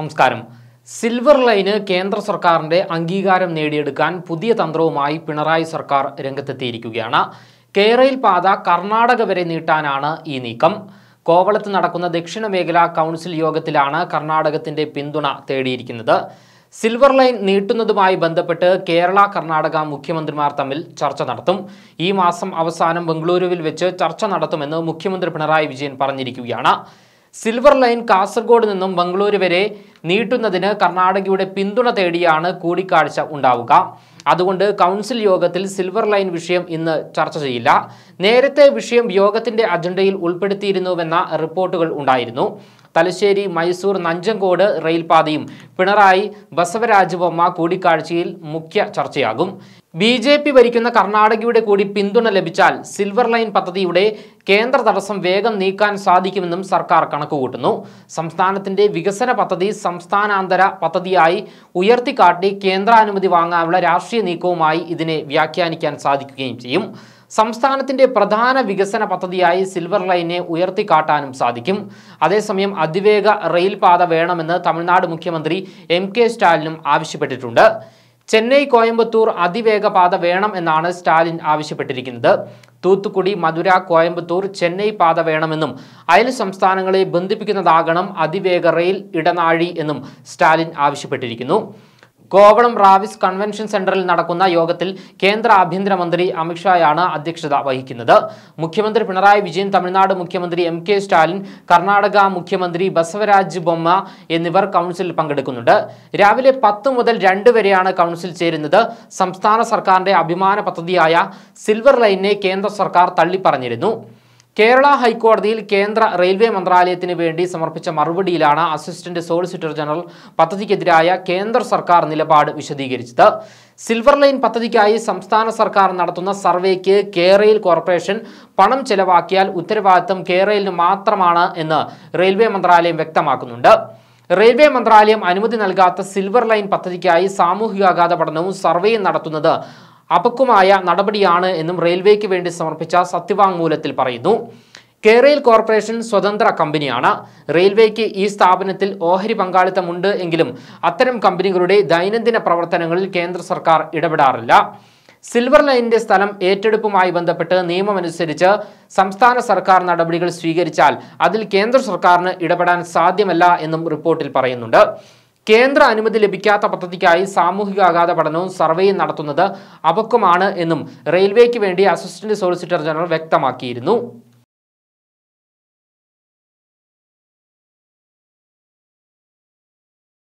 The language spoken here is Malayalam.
നമസ്കാരം സിൽവർ ലൈന് കേന്ദ്ര സർക്കാരിൻ്റെ അംഗീകാരം നേടിയെടുക്കാൻ പുതിയ തന്ത്രവുമായി പിണറായി സർക്കാർ രംഗത്തെത്തിയിരിക്കുകയാണ് കേരയിൽ പാത കർണാടക വരെ നീട്ടാനാണ് ഈ നീക്കം കോവളത്ത് നടക്കുന്ന ദക്ഷിണ മേഖല കൗൺസിൽ യോഗത്തിലാണ് കർണാടകത്തിൻ്റെ പിന്തുണ തേടിയിരിക്കുന്നത് സിൽവർ ലൈൻ നീട്ടുന്നതുമായി ബന്ധപ്പെട്ട് കേരള കർണാടക മുഖ്യമന്ത്രിമാർ തമ്മിൽ ചർച്ച നടത്തും ഈ മാസം അവസാനം ബംഗളൂരുവിൽ വെച്ച് ചർച്ച നടത്തുമെന്ന് മുഖ്യമന്ത്രി പിണറായി വിജയൻ പറഞ്ഞിരിക്കുകയാണ് സിൽവർ ലൈൻ കാസർഗോഡ് നിന്നും ബംഗളൂരു വരെ നീട്ടുന്നതിന് കർണാടകയുടെ പിന്തുണ തേടിയാണ് കൂടിക്കാഴ്ച ഉണ്ടാവുക അതുകൊണ്ട് കൗൺസിൽ യോഗത്തിൽ സിൽവർ ലൈൻ വിഷയം ഇന്ന് ചർച്ച ചെയ്യില്ല നേരത്തെ വിഷയം യോഗത്തിന്റെ അജണ്ടയിൽ ഉൾപ്പെടുത്തിയിരുന്നുവെന്ന റിപ്പോർട്ടുകൾ ഉണ്ടായിരുന്നു തലശ്ശേരി മൈസൂർ നഞ്ചങ്കോട് റെയിൽപാതയും പിണറായി ബൊമ്മ കൂടിക്കാഴ്ചയിൽ മുഖ്യ ചർച്ചയാകും ബി ജെ പി ഭരിക്കുന്ന കർണാടകയുടെ കൂടി പിന്തുണ ലഭിച്ചാൽ സിൽവർ ലൈൻ പദ്ധതിയുടെ കേന്ദ്ര തടസ്സം വേഗം നീക്കാൻ സാധിക്കുമെന്നും സർക്കാർ കണക്കുകൂട്ടുന്നു സംസ്ഥാനത്തിന്റെ വികസന പദ്ധതി സംസ്ഥാനാന്തര പദ്ധതിയായി ഉയർത്തിക്കാട്ടി കേന്ദ്രാനുമതി വാങ്ങാനുള്ള രാഷ്ട്രീയ നീക്കവുമായി ഇതിനെ വ്യാഖ്യാനിക്കാൻ സാധിക്കുകയും ചെയ്യും സംസ്ഥാനത്തിൻ്റെ പ്രധാന വികസന പദ്ധതിയായി സിൽവർ ലൈനെ ഉയർത്തിക്കാട്ടാനും സാധിക്കും അതേസമയം അതിവേഗ റെയിൽ പാത വേണമെന്ന് തമിഴ്നാട് മുഖ്യമന്ത്രി എം കെ സ്റ്റാലിനും ആവശ്യപ്പെട്ടിട്ടുണ്ട് ചെന്നൈ കോയമ്പത്തൂർ അതിവേഗ പാത വേണം എന്നാണ് സ്റ്റാലിൻ ആവശ്യപ്പെട്ടിരിക്കുന്നത് തൂത്തുക്കുടി മധുര കോയമ്പത്തൂർ ചെന്നൈ പാത വേണമെന്നും അയൽ സംസ്ഥാനങ്ങളെ ബന്ധിപ്പിക്കുന്നതാകണം അതിവേഗ റെയിൽ ഇടനാഴി എന്നും സ്റ്റാലിൻ ആവശ്യപ്പെട്ടിരിക്കുന്നു കോവളം റാവിസ് കൺവെൻഷൻ സെന്ററിൽ നടക്കുന്ന യോഗത്തിൽ കേന്ദ്ര ആഭ്യന്തരമന്ത്രി അമിത്ഷായാണ് അധ്യക്ഷത വഹിക്കുന്നത് മുഖ്യമന്ത്രി പിണറായി വിജയൻ തമിഴ്നാട് മുഖ്യമന്ത്രി എം കെ സ്റ്റാലിൻ കർണാടക മുഖ്യമന്ത്രി ബസവരാജ് ബൊമ്മ എന്നിവർ കൗൺസിലിൽ പങ്കെടുക്കുന്നുണ്ട് രാവിലെ പത്ത് മുതൽ രണ്ട് വരെയാണ് കൗൺസിൽ ചേരുന്നത് സംസ്ഥാന സർക്കാരിന്റെ അഭിമാന പദ്ധതിയായ സിൽവർ ലൈനെ കേന്ദ്ര സർക്കാർ തള്ളിപ്പറഞ്ഞിരുന്നു കേരള ഹൈക്കോടതിയിൽ കേന്ദ്ര റെയിൽവേ മന്ത്രാലയത്തിന് വേണ്ടി സമർപ്പിച്ച മറുപടിയിലാണ് അസിസ്റ്റന്റ് സോളിസിറ്റർ ജനറൽ പദ്ധതിക്കെതിരായ കേന്ദ്ര സർക്കാർ നിലപാട് വിശദീകരിച്ചത് സിൽവർ ലൈൻ പദ്ധതിക്കായി സംസ്ഥാന സർക്കാർ നടത്തുന്ന സർവേക്ക് കേരയിൽ കോർപ്പറേഷൻ പണം ചെലവാക്കിയാൽ ഉത്തരവാദിത്തം കേരയിലിന് മാത്രമാണ് എന്ന് റെയിൽവേ മന്ത്രാലയം വ്യക്തമാക്കുന്നുണ്ട് റെയിൽവേ മന്ത്രാലയം അനുമതി നൽകാത്ത സിൽവർ ലൈൻ പദ്ധതിക്കായി സാമൂഹികാഘാത പഠനവും സർവേയും നടത്തുന്നത് അപക്കുമായ നടപടിയാണ് എന്നും റെയിൽവേക്ക് വേണ്ടി സമർപ്പിച്ച സത്യവാങ്മൂലത്തിൽ പറയുന്നു കേരയിൽ കോർപ്പറേഷൻ സ്വതന്ത്ര കമ്പനിയാണ് റെയിൽവേക്ക് ഈ സ്ഥാപനത്തിൽ ഓഹരി പങ്കാളിത്തമുണ്ട് എങ്കിലും അത്തരം കമ്പനികളുടെ ദൈനംദിന പ്രവർത്തനങ്ങളിൽ കേന്ദ്ര സർക്കാർ ഇടപെടാറില്ല സിൽവർ ലൈനിന്റെ സ്ഥലം ഏറ്റെടുപ്പുമായി ബന്ധപ്പെട്ട് നിയമമനുസരിച്ച് സംസ്ഥാന സർക്കാർ നടപടികൾ സ്വീകരിച്ചാൽ അതിൽ കേന്ദ്ര സർക്കാരിന് ഇടപെടാൻ സാധ്യമല്ല എന്നും റിപ്പോർട്ടിൽ പറയുന്നുണ്ട് കേന്ദ്ര അനുമതി ലഭിക്കാത്ത പദ്ധതിക്കായി സാമൂഹിക ആഘാത പഠനവും സർവേയും നടത്തുന്നത് അപക്വമാണ് എന്നും റെയിൽവേക്ക് വേണ്ടി അസിസ്റ്റന്റ് സോളിസിറ്റർ ജനറൽ വ്യക്തമാക്കിയിരുന്നു